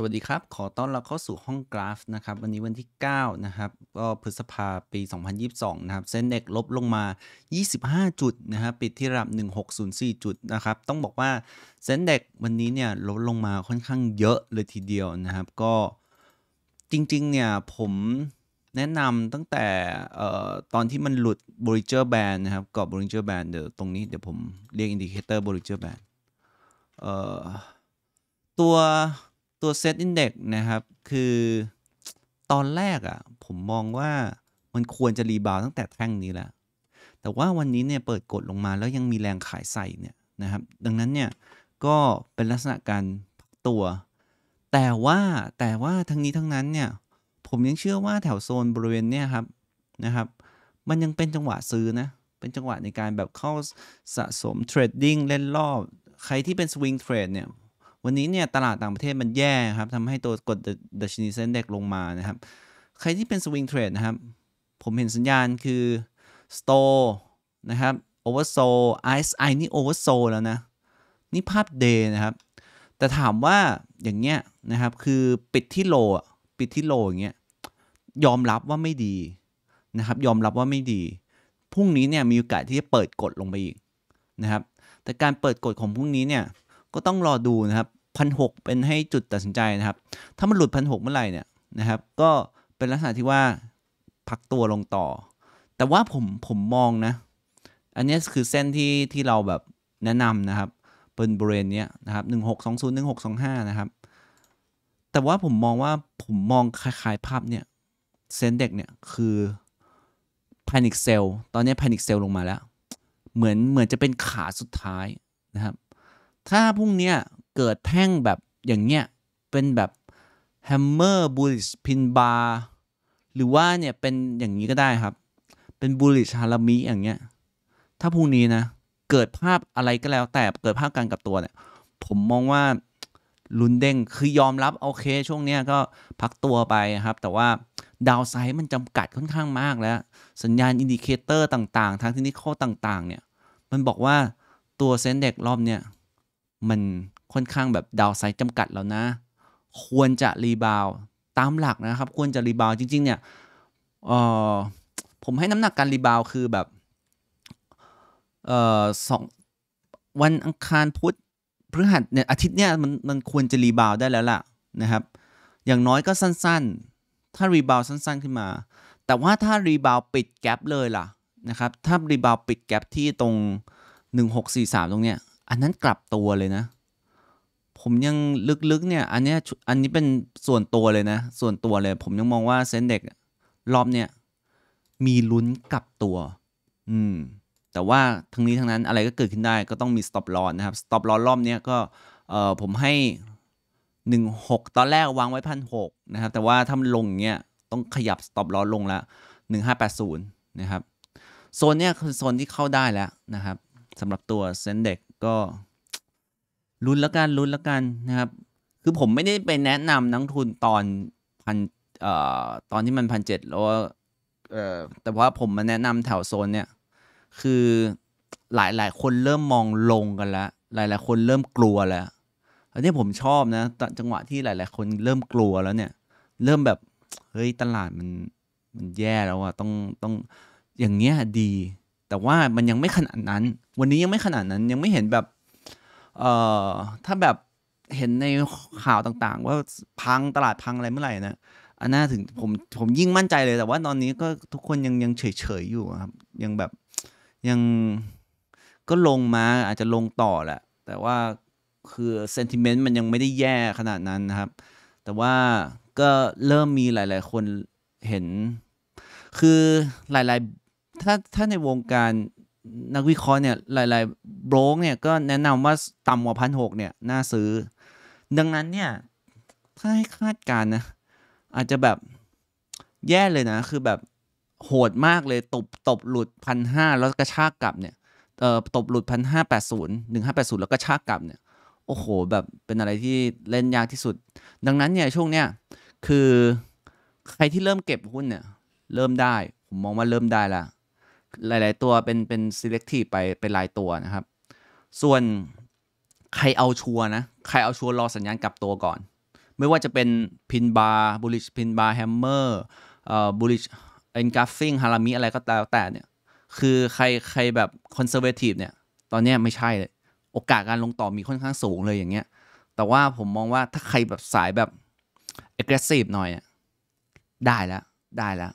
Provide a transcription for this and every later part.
สวัสดีครับ ขอต้อนรับเข้าสู่ห้องกราฟนะครับ วันนี้วันที่ 9 นะครับ ก็พฤษภาปี 2022 นะครับเซ็นเด็กลบลงมา 25 จุดนะครับ ปิดที่ระดับ 1604 จุดนะครับ ต้องบอกว่าเซ็นเด็กวันนี้เนี่ยลดลงมาค่อนข้างเยอะเลยทีเดียวนะครับ ก็จริงๆเนี่ย ผมแนะนำตั้งแต่ตอนที่มันหลุด b o ิจเจอร์แบนนะครับกรอบ b o l l เจอร์แบนเดี๋ยวตรงนี้เดี๋ยวผมเรียก i n d i c เ t o r b o l l i เจอร์แบนตัวตัวเซตอินเด็กนะครับ คือตอนแรกอะ่ะผมมองว่ามันควรจะรีบาวตั้งแต่แท่งนี้แล้วแต่ว่าวันนี้เนี่ยเปิดกดลงมา แล้วยังมีแรงขายใส่เนี่ยนะครับดังนั้นเนี่ยก็เป็นลักษณะการพักตัว แต่ว่าแต่ว่าทั้งนี้ทั้งนั้นเนี่ยผมยังเชื่อว่าแถวโซนบริเวณเนี่ยครับนะครับมันยังเป็นจังหวะซื้อนะเป็นจังหวะในการแบบเข้าสะสมเทรดดิ้ง เล่นรอบใครที่เป็นสวิงเทรดเนี่ยวันนี้เนี่ยตลาดต่างประเทศมันแย่ครับทำให้ตัวกดดัชนีเซ็นเด็กลงมานะครับ ใครที่เป็นสวิงเทรดนะครับ ผมเห็นสัญญาณคือ store นะครับ oversold ISI นี่ oversold แล้วนะ นี่ภาพเดย์นะครับ แต่ถามว่าอย่างเงี้ยนะครับ คือปิดที่โลปิดที่โลอย่างเงี้ยยอมรับว่าไม่ดี นะครับ ยอมรับว่าไม่ดี พรุ่งนี้เนี่ยมีโอกาสที่จะเปิดกดลงไปอีกนะครับแต่การเปิดกดของพรุ่งนี้เนี่ยก็ต้องรอดูนะครับพันหเป็นให้จุดตัดสินใจนะครับ ถ้ามันหลุดพันหเมื่อไหร่เนี่ยนะครับ ก็เป็นลักษณะที่ว่าพักตัวลงต่อ แต่ว่าผมผมมองนะ อันนี้คือเส้นที่ที่เราแบบแนะนำนะครับเป็นบริเวณนี้นะครับหนึ่งหกสองศูนย์หนึ่งหกสองห้านะครับ แต่ว่าผมมองว่าผมมองคล้าย ๆ ภาพเนี่ยเซนเด็กเนี่ยคือ panic sell ตอนนี้ panic sell ลงมาแล้ว เหมือนเหมือนจะเป็นขาสุดท้ายนะครับถ้าพรุ่งนี้เกิดแท่งแบบอย่างเงี้ยเป็นแบบแฮมเมอร์บูลิชพินบาร์หรือว่าเนี่ยเป็นอย่างนี้ก็ได้ครับ เป็นบูลิชฮารามิอย่างเงี้ยถ้าพรุ่งนี้นะเกิดภาพอะไรก็แล้วแต่เกิดภาพการกับตัวเนี่ยผมมองว่าลุ้นเด้งคือยอมรับโอเค ช่วงเนี้ยก็พักตัวไปครับ แต่ว่าดาวไซด์มันจำกัดค่อนข้างมากแล้ว สัญญาณอินดิเคเตอร์ต่างๆทางที่นีข้อต่างๆเนี่ย มันบอกว่าตัวเซนเด็กรอบเนี่ยมันค่อนข้างแบบดาวไซต์จำกัดแล้วนะ ควรจะรีบาวตามหลักนะครับ ควรจะรีบาวจริงๆเนี่ยออผมให้น้ำหนักการรีบาวคือแบบเออสองวันอังคารพุธพฤหัสเนี่ยอาทิตย์เนี่ยมันมันควรจะรีบาวได้แล้วล่ะนะครับ อย่างน้อยก็สั้นๆ ถ้ารีบาวสั้น ๆ ขึ้นมา แต่ว่าถ้ารีบาวปิดแกลบเลยล่ะนะครับ ถ้ารีบาวปิดแกลบที่ตรง 1643 ตรงเนี้ยอันนั้นกลับตัวเลยนะ ผมยังลึกๆเนี่ยอันนี้อันนี้เป็นส่วนตัวเลยนะ ส่วนตัวเลย ผมยังมองว่าเซนเด็กรอบเนี่ยมีลุ้นกลับตัว อืมแต่ว่าทั้งนี้ทั้งนั้นอะไรก็เกิดขึ้นได้ก็ต้องมีสต็อปลอนนะครับสต็อปลอนรอบเนี้ยก็เอ่อผมให้ 16 ตอนแรกวางไว้พันหนะครับแต่ว่าถ้ามันลงเงี้ยต้องขยับสต็อปลอนลงละูนย์นะครับโซนเนี้ยคือโซนที่เข้าได้แล้วนะครับสำหรับตัวเซนเด็กก็ลุ้นแล้วกันลุ้นแล้วกันนะครับคือผมไม่ได้ไปแนะนำนักทุนตอนพันเอ่อตอนที่มันพันเจ็ดแล้วเอ่อแต่ว่าผมมาแนะนำแถวโซนเนี่ยคือหลายหลายคนเริ่มมองลงกันแล้ว หลายหลายคนเริ่มกลัวแล้วอันนี้ผมชอบนะตจังหวะที่หลายๆคนเริ่มกลัวแล้วเนี่ย เริ่มแบบ เฮ้ย ตลาดมันมันแย่แล้วอะต้องต้องอย่างเงี้ยดีแต่ว่ามันยังไม่ขนาดนั้น วันนี้ยังไม่ขนาดนั้น ยังไม่เห็นแบบ เอ่อ ถ้าแบบเห็นในข่าวต่างๆ ว่าพังตลาดพังอะไรเมื่อไหร่นะ อันน่าถึงผมผมยิ่งมั่นใจเลย แต่ว่าตอนนี้ก็ทุกคนยังยังเฉยๆอยู่ครับ ยังแบบยังก็ลงมาอาจจะลงต่อแหละ แต่ว่าคือเซนติเมนต์มันยังไม่ได้แย่ขนาดนั้นนะครับ แต่ว่าก็เริ่มมีหลาย ๆ คนเห็น คือหลายๆถ้าถ้าในวงการนักวิเคราะห์เนี่ยหลายๆลบอกเนี่ยก็แนะนำว่าต่ำกว่าพันหกเนี่ยน่าซื้อ ดังนั้นเนี่ยถ้าให้คาดการนะอาจจะแบบแย่เลยนะคือแบบโหดมากเลยตบตบหลุดพันห้าแล้วกระชากกลับเนี่ยเอ่อตบหลุดพันห้าแปดศูนย์หนึ่งห้าแปดศูนย์แล้วก็ชากกลับเนี่ยโอ้โหแบบเป็นอะไรที่เล่นยากที่สุด ดังนั้นเนี่ยช่วงเนี้ยคือใครที่เริ่มเก็บหุ้นเนี่ยเริ่มได้ผมมองว่าเริ่มได้ละหลายๆตัวเป็นเป็น selective ไปเป็นรายตัวนะครับ ส่วนใครเอาชัวนะ ใครเอาชัวรอสัญญาณกลับตัวก่อน ไม่ว่าจะเป็นพินบาร์บูลิชพินบาร์แฮมเมอร์เอ่อบูลิชเอ็นกราฟฟิงฮารามิอะไรก็แล้วแต่เนี่ยคือใครใครแบบคอนเซอร์เวทีฟเนี่ยตอนนี้ไม่ใช่เลย โอกาสการลงต่อมีค่อนข้างสูงเลยอย่างเงี้ย แต่ว่าผมมองว่าถ้าใครแบบสายแบบ aggressive หน่อย่ยได้แล้วได้แล้ว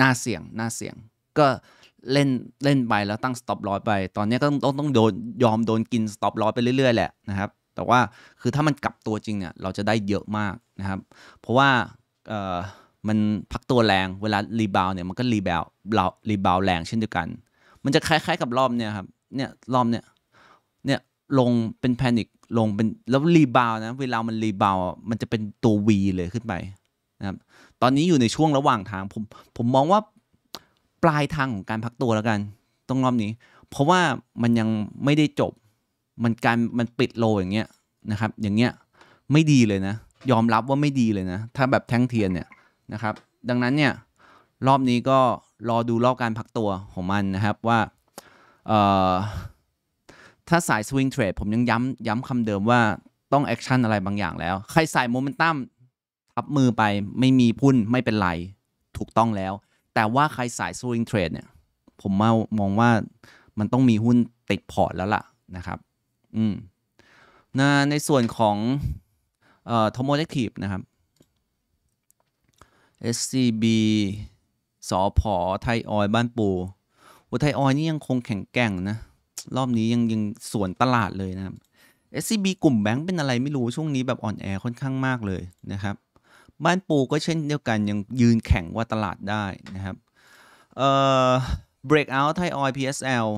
น่าเสี่ยงน่าเสี่ยงก็เล่นเล่นไปแล้วตั้งสต็อปลอยไปตอนนี้ก็ต้องต้องต้องโดนยอมโดนกินสต็อปลอยไปเรื่อย ๆ แหละนะครับ แต่ว่าคือถ้ามันกลับตัวจริงเนี่ย เราจะได้เยอะมากนะครับ เพราะว่ามันพักตัวแรงเวลารีบาวเนี่ยมันก็รีบาวรีบาวแรงเช่นเดียวกัน มันจะคล้าย ๆกับรอบเนี่ยครับเนี่ยรอบเนี่ยเนี่ย ลงเป็นแพนิคลงเป็นแล้วรีบาวนะ เวลามันรีบาวมันจะเป็นตัว V เลยขึ้นไปนะครับตอนนี้อยู่ในช่วงระหว่างทางผมผมมองว่าปลายทางของการพักตัวแล้วกันตรงรอบนี้ เพราะว่ามันยังไม่ได้จบมันการมันปิดโลอย่างเงี้ยนะครับอย่างเงี้ยไม่ดีเลยนะ ยอมรับว่าไม่ดีเลยนะ ถ้าแบบแท่งเทียนเนี่ยนะครับดังนั้นเนี่ย รอบนี้ก็รอดูรอบการพักตัวของมันนะครับว่าถ้าสายสวิงเทรดผมยังย้ำย้ำคำเดิมว่าต้องแอคชั่นอะไรบางอย่างแล้ว ใครสายโมเมนตัมทับมือไปไม่มีพุ่นไม่เป็นไรถูกต้องแล้วแต่ว่าใครสายสวิงเทรดเนี่ย ผมมามองว่ามันต้องมีหุ้นติดพอร์ตแล้วล่ะนะครับ อืมนะในส่วนของเอ่อทอมโมเกทีฟนะครับ SCB สอพอไทยออยบ้านปูอุทยออยนี่ยังคงแข็งแกร่งนะ รอบนี้ยังยังสวนตลาดเลยนะครับ SCB กลุ่มแบงค์เป็นอะไรไม่รู้ช่วงนี้แบบอ่อนแอค่อนข้างมากเลยนะครับบ้านปูก็เช่นเดียวกัน ยังยืนแข่งว่าตลาดได้นะครับ เอ่อ breakout ไทยออย PSL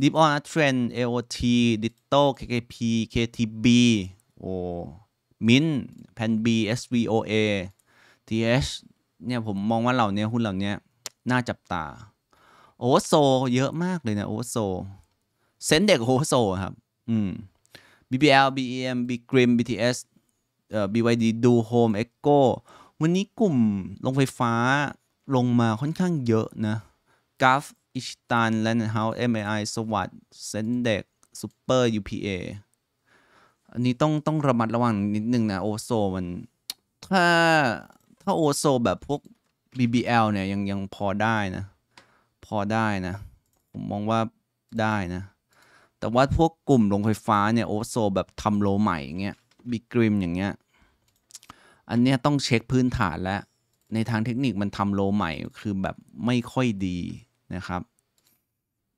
Deep on a Trend AOT Ditto KKP KTB โอ้ Mint Pan B SVOA TH เนี่ยผมมองว่าเหล่านี้ หุ้นเหล่านี้น่าจับตาโอเวอร์โซเยอะมากเลยนะโอเวอร์โซเซนเด็กโอเวอร์โซครับ อืม BBL BEM BGRIM BTS BYD ดูโฮมเอ็กโกวันนี้กลุ่มลงไฟฟ้าลงมาค่อนข้างเยอะนะกัฟอิชตันแลนด์เฮาส์เอ็มไอสวัสด์เซนเด็กซูเปอร์ยูพีเออันนี้ต้องต้องระมัดระวังนิดนึงนะ โอโซมันถ้าถ้าโอโซแบบพวก BBL เนี่ยยังยังพอได้นะ พอได้นะ ผมมองว่าได้นะ แต่ว่าพวกกลุ่มลงไฟฟ้าเนี่ย โอโซ แบบทำโลใหม่เงี้ยบิกริมอย่างเงี้ย อันเนี้ยต้องเช็คพื้นฐานแล้ว ในทางเทคนิคมันทำโล ใหม่ คือแบบไม่ค่อยดีนะครับ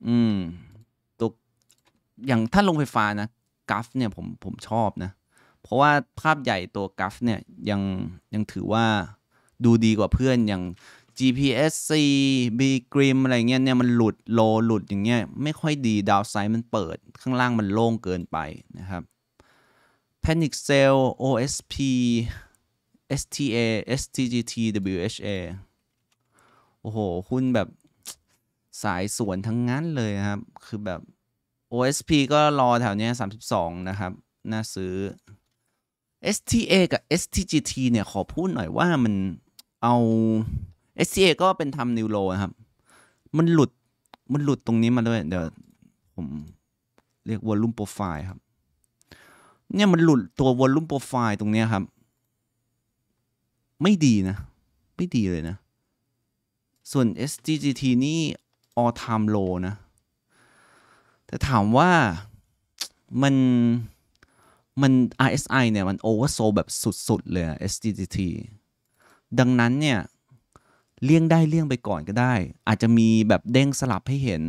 อืมตัว อย่างถ้าลงไฟฟ้านะกัฟเนี่ยผมผมชอบนะ เพราะว่าภาพใหญ่ตัวกัฟเนี่ยยังยังถือว่าดูดีกว่าเพื่อนอย่าง GPSC B Grim อะไรเงี้ยเนี่ยมันหลุดโลหลุดอย่างเงี้ย ไม่ค่อยดีดาวไซด์มันเปิดข้างล่างมันโล่งเกินไปนะครับ Panic Cell OSP STA STGT WHA โอ้โหหุ้นแบบสายสวนทั้งนั้นเลยครับ คือแบบ OSP ก็รอแถวเนี้ย32 นะครับ น่าซื้อ STA กับ STGT เนี่ย ขอพูดหน่อยว่ามันเอา STA ก็เป็นทำนิวโรนะครับ มันหลุด มันหลุดตรงนี้มาด้วย เดี๋ยวผมเรียกวอลลุ่มโปรไฟล์ครับเนี่ยมันหลุดตัววอลลุ่มโปรไฟล์ตรงเนี้ยครับ ไม่ดีนะ ไม่ดีเลยนะ ส่วน SGGT นี่ all time low นะ แต่ถามว่ามัน มัน RSI เนี่ย มัน oversold แบบสุดๆ เลย SGGT ดังนั้นเนี่ยเลี่ยงได้เลี่ยงไปก่อนก็ได้ อาจจะมีแบบเด้งสลับให้เห็น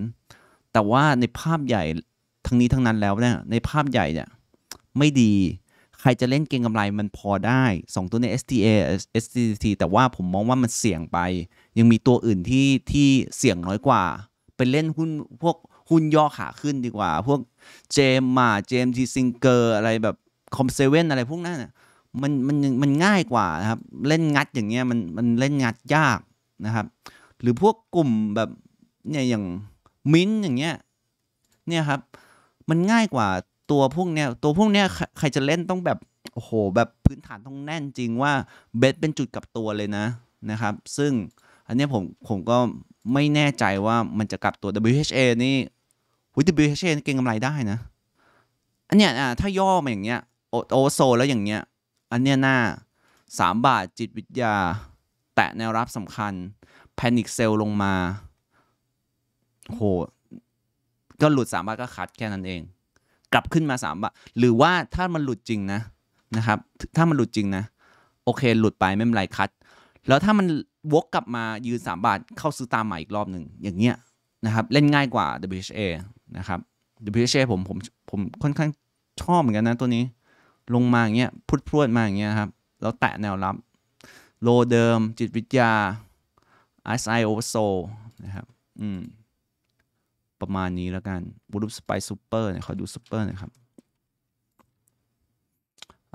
แต่ว่าในภาพใหญ่ทั้งนี้ทั้งนั้นแล้วเนี่ย ในภาพใหญ่เนี่ยไม่ดีใครจะเล่นเก็งกำไรมันพอได้ 2 ตัวใน STA STT แต่ว่าผมมองว่ามันเสี่ยงไป ยังมีตัวอื่นที่ที่เสี่ยงน้อยกว่า เป็นเล่นหุ้นพวกหุ้นย่อขาขึ้นดีกว่า พวกเจมมาเจมทีซิงเกอร์อะไรแบบคอมเซเว่นอะไรพวกนั้นมันมันมันง่ายกว่านะครับ เล่นงัดอย่างเงี้ยมันมันเล่นงัดยากนะครับ หรือพวกกลุ่มแบบเนี่ยอย่างมิ้นอย่างเงี้ยเนี่ยครับมันง่ายกว่าตัวพวกเนี้ยตัวพวกเนี้ยใครจะเล่นต้องแบบ โอ้โห แบบพื้นฐานต้องแน่นจริงว่าเบสเป็นจุดกับตัวเลยนะ นะครับ ซึ่งอันนี้ผมผมก็ไม่แน่ใจว่ามันจะกลับตัว WHA นี่ WHA เก่งกำไรได้นะ อันเนี้ยอ่ะถ้าย่อมาอย่างเงี้ยโอโอโซ แล้วอย่างเงี้ย อันเนี้ยหน้า3 บาทจิตวิทยาแตะแนวรับสำคัญ แพนิคเซลลงมา โห ก็หลุด3บาทก็ขาดแค่นั้นเองกลับขึ้นมาสามบาทหรือว่าถ้ามันหลุดจริงนะ นะครับ ถ้ามันหลุดจริงนะโอเคหลุดไปไม่เป็นไรคัด แล้วถ้ามันวกกลับมายืนสามบาทเข้าซื้อตามใหม่อีกรอบหนึ่งอย่างเงี้ยนะครับ เล่นง่ายกว่า WHA นะครับ WHA ผมผมผมค่อนข้างชอบเหมือนกันนะตัวนี้ ลงมาอย่างเงี้ยพุดพรวดมาอย่างเงี้ยครับแล้วแตะแนวรับโลเดิม จิตวิทยา SI over s o นะครับ อืมประมาณนี้แล้วกันบูรุปสไปซูเปอร์เนี่ย ขอดูซูเปอร์นะครับ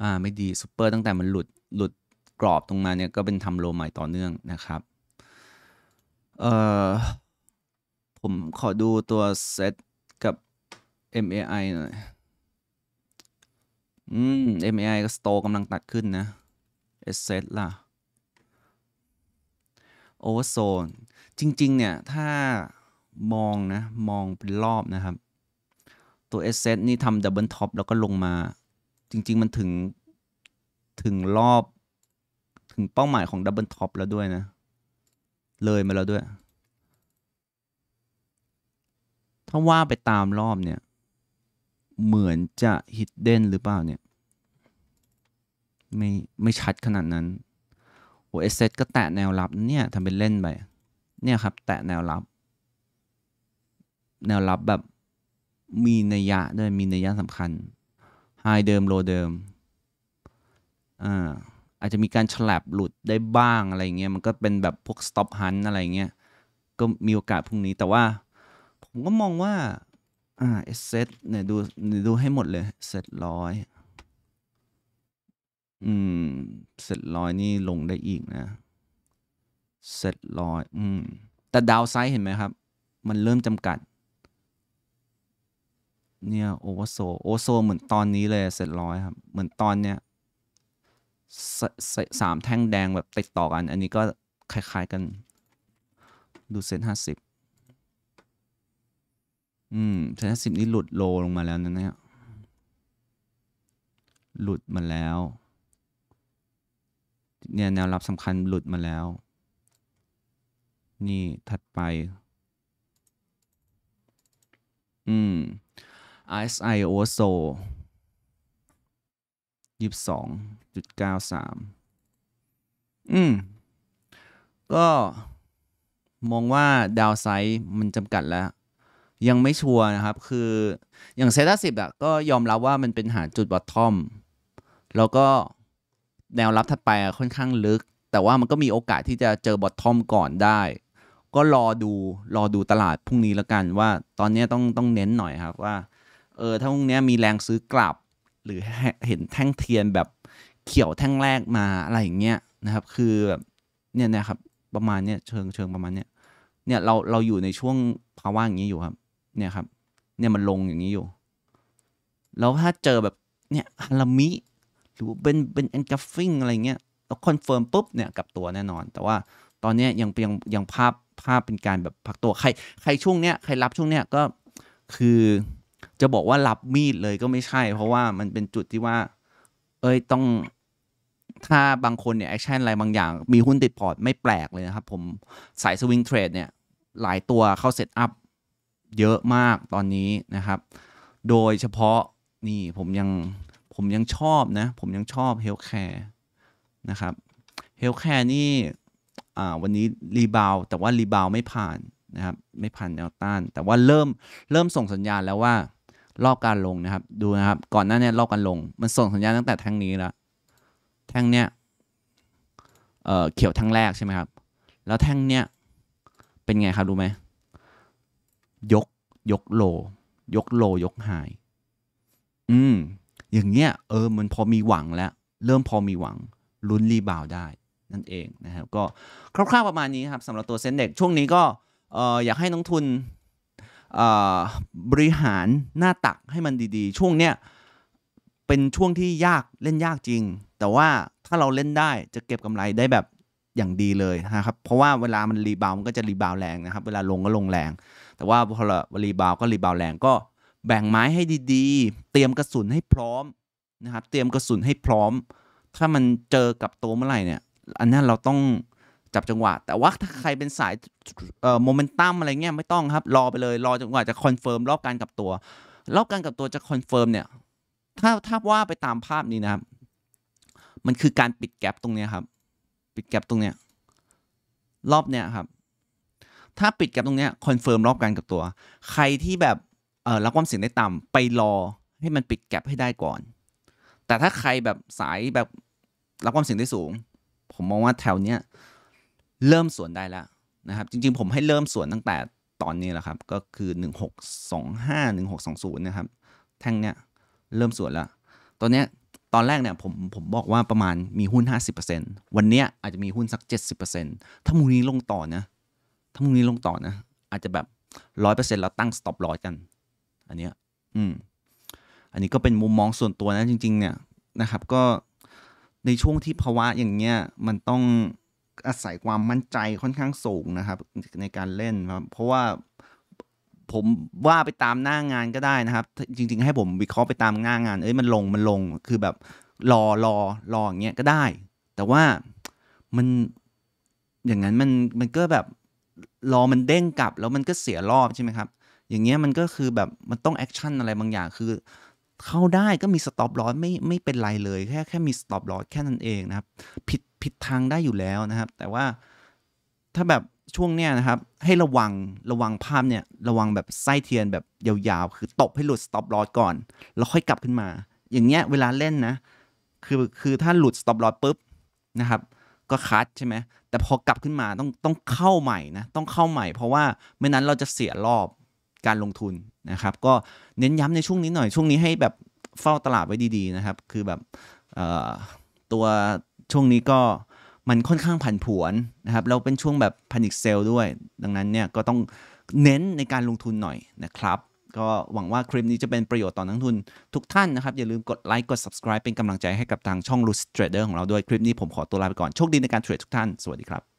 อ่า ไม่ดีซูเปอร์ตั้งแต่มันหลุด หลุดกรอบตรงมาเนี่ย ก็เป็นทำโลใหม่ต่อเนื่องนะครับ เอ่อ ผมขอดูตัวเซตกับ MAI หน่อย อืม MAI ก็สโตกำลังตัดขึ้นนะเสเซซล่ะโอเวอร์โซนจริงๆ เนี่ย ถ้ามองนะ มองเป็นรอบนะครับ ตัว a s s e t นี่ทำดับเบิลท็อปแล้วก็ลงมา จริง ๆ มันถึงถึงรอบถึงเป้าหมายของดับเบิลท็อปแล้วด้วยนะ เลยมาแล้วด้วยถ้าว่าไปตามรอบเนี่ย เหมือนจะฮิตเด้นหรือเปล่าเนี่ย ไม่ไม่ชัดขนาดนั้นโอเอสเซก็แตะแนวรับเนี่ยทำเป็นเล่นไป เนี่ยครับ แตะแนวรับแนวรับแบบมีนัยยะด้วยมีนัยยะสำคัญไฮเดิมโลเดิมอ่าอาจจะมีการฉลับหลุดได้บ้างอะไรเงี้ยมันก็เป็นแบบพวก stop h ฮ n นอะไรเงี้ยก็มีโอกาสพรุ่งนี้แต่ว่า ผมก็มองว่า อ่าเอเซตเนี่ยดูดูให้หมดเลยเซตร้อยอืมเซตร้อยนี่ลงได้อีกนะเซตร้อยอืม แต่ดาวไซด์เห็นไหมครับ มันเริ่มจำกัดเนี่ยโอเวอร์โซโอโซเหมือนตอนนี้เลยเสร็จร้อยครับ เหมือนตอนเนี้ยสสสามแท่งแดงแบบติดต่อกัน อันนี้ก็คล้ายๆกัน ดูเซนห้าสิบอืมเซนห้าสิบนี่หลุดโลลงมาแล้วนะเนี่ยหลุดมาแล้วเนี่ยแนวรับสำคัญหลุดมาแล้ว นี่ถัดไป อืม RSI oversold ยี่สิบสองจุดเก้าสาม อืม ก็มองว่าดาวไซด์มันจำกัดแล้ว ยังไม่ชัวร์นะครับ คืออย่างเซต้าสิบอะก็ยอมรับว่ามันเป็นหาจุดบอททอม แล้วก็แนวรับถัดไปค่อนข้างลึก แต่ว่ามันก็มีโอกาสที่จะเจอบอททอมก่อนได้ ก็รอดู รอดูตลาดพรุ่งนี้แล้วกัน ว่าตอนนี้ต้องต้องเน้นหน่อยครับว่าเออถ้าพรุ่งนี้มีแรงซื้อกลับหรือเห็นแท่งเทียนแบบเขียวแท่งแรกมาอะไรอย่างเงี้ยนะครับ คือแบบเนี่ยนะครับประมาณเนี้ยเชิงเชิงประมาณเนี้ยเนี่ยเราเราอยู่ในช่วงภาวะอย่างนี้อยู่ครับเนี่ยครับเนี่ยมันลงอย่างนี้อยู่แล้วถ้าเจอแบบเนี่ยฮารามิหรือเป็นเป็นแอนกรฟฟิงอะไรเงี้ยเราคอนเฟิร์มปุ๊บเนี่ยกับตัวแน่นอน แต่ว่าตอนนี้ยังยังยังภาพภาพเป็นการแบบพักตัวใคร ใครช่วงเนี้ยใครรับช่วงเนี้ยก็คือจะบอกว่ารับมีดเลยก็ไม่ใช่ เพราะว่ามันเป็นจุดที่ว่า เอ้ยต้องถ้าบางคนเนี่ยแอคชั่นอะไรบางอย่าง มีหุ้นติดพอร์ตไม่แปลกเลยนะครับผมสายสวิงเทรดเนี่ย หลายตัวเข้าเซตอัพเยอะมากตอนนี้นะครับ โดยเฉพาะนี่ผมยังผมยังชอบนะ ผมยังชอบเฮลท์แคร์นะครับเฮลท์แคร์นี่วันนี้รีบาวแต่ว่ารีบาวไม่ผ่านนะครับ ไม่ผ่านแนวต้าน แต่ว่าเริ่มเริ่มส่งสัญญาณแล้วว่า รอบการลงนะครับ ดูนะครับ ก่อนหน้านี้รอบการลง มันส่งสัญญาณตั้งแต่แท่งนี้แล้วแท่งเนี้ยเเขียวแท่งแรกใช่ไหมครับ แล้วแท่งเนี้ยเป็นไงครับรู้ไหม ยกยกโลยกโลยกหายอืมอย่างเงี้ย เออมันพอมีหวังแล้ว เริ่มพอมีหวังลุ้นรีบาวได้ นั่นเองนะครับ ก็คร่าวๆประมาณนี้ครับสำหรับตัวเซ็นเด็กช่วงนี้ก็อออยากให้น้องทุนบริหารหน้าตักให้มันดีๆ ช่วงเนี้ย เป็นช่วงที่ยากเล่นยากจริง แต่ว่าถ้าเราเล่นได้จะเก็บกำไรได้แบบอย่างดีเลยนะครับเพราะว่าเวลามันรีบาวมันก็จะรีบาวแรงนะครับ เวลาลงก็ลงแรง แต่ว่าพอรีบาวก็รีบาวแรงก็แบ่งไม้ให้ดีๆ เตรียมกระสุนให้พร้อมนะครับเตรียมกระสุนให้พร้อม ถ้ามันเจอกับตัวเมื่อไหร่เนี่ยอันนั้นเราต้องจับจังหวะแต่ว่าถ้าใครเป็นสายโมเมนตัมอะไรเงี้ยไม่ต้องครับรอไปเลยรอจังหวะจะคอนเฟิร์มรอบการกลับตัวรอบการกลับตัวจะคอนเฟิร์มเนี่ยถ้าถ้าว่าไปตามภาพนี้นะครับ มันคือการปิดแกลบตรงเนี้ยครับปิดแกลบตรงเนี้ยรอบเนี้ยครับ ถ้าปิดแกลบตรงเนี้ยคอนเฟิร์มรอบการกลับตัว ใครที่แบบเออรับความเสี่ยงได้ต่ำไปรอให้มันปิดแกลบให้ได้ก่อน แต่ถ้าใครแบบสายแบบรับความเสี่ยงได้สูง ผมมองว่าแถวเนี้ยเริ่มสวนได้แล้วนะครับจริงๆ ผมให้เริ่มสวนตั้งแต่ตอนนี้แหละครับ ก็คือ 1625 1620 นะครับ แท่งเนี้ยเริ่มสวนแล้วตอนเนี้ยตอนแรกเนี่ยผมผมบอกว่าประมาณมีหุ้น 50%วันเนี้ยอาจจะมีหุ้นสัก 70%ถ้ามูนี้ลงต่อนะถ้ามูนี้ลงต่อนะอาจจะแบบ 100%เราตั้ง stop loss กัน อันเนี้ยอืมอันนี้ก็เป็นมุมมองส่วนตัวนะจริง ๆ เนี่ยนะครับ ก็ในช่วงที่ภาวะอย่างเงี้ย มันต้องอาศัยความมั่นใจค่อนข้างสูงนะครับ ในการเล่นครับเพราะว่าผมว่าไปตามหน้างานก็ได้นะครับ จริงๆให้ผมวิเคราะห์ไปตามหน้างานเอ้ยมันลงมันลงคือแบบรอรอรออย่างเงี้ยก็ได้ แต่ว่ามันอย่างนั้นมันมันก็แบบรอมันเด้งกลับแล้วมันก็เสียรอบใช่ไหมครับอย่างเงี้ยมันก็คือแบบมันต้องแอคชั่นอะไรบางอย่างคือ เข้าได้ก็มีสต็อปลอสไม่ไม่เป็นไรเลยแค่แค่มีสต็อปลอสแค่นั้นเองนะครับผิดผิดทางได้อยู่แล้วนะครับ แต่ว่าถ้าแบบช่วงเนี้ยนะครับให้ระวังระวังภาพเนี่ยระวังแบบไส้เทียนแบบยาวๆคือตบให้หลุดสต็อปลอดก่อน แล้วค่อยกลับขึ้นมา อย่างเงี้ยเวลาเล่นนะคือคือถ้าหลุดสต็อปลอดปุ๊บนะครับก็คัดใช่ไหมแต่พอกลับขึ้นมาต้องต้องเข้าใหม่นะต้องเข้าใหม่เพราะว่าไม่นั้นเราจะเสียรอบการลงทุนนะครับ ก็เน้นย้ำในช่วงนี้หน่อย ช่วงนี้ให้แบบเฝ้าตลาดไว้ดี ๆนะครับ คือแบบตัวช่วงนี้ก็มันค่อนข้างผันผวนนะครับ เราเป็นช่วงแบบพันิคเซลด้วย ดังนั้นเนี่ย ก็ต้องเน้นในการลงทุนหน่อยนะครับ ก็หวังว่าคลิปนี้จะเป็นประโยชน์ต่อนักทุนทุกท่านนะครับ อย่าลืมกดไลค์กด subscribe เป็นกำลังใจให้กับทางช่องสเทร Trader ของเราด้วยคลิปนี้ผมขอตัวลาไปก่อน โชคดีในการเทรดทุกท่านสวัสดีครับ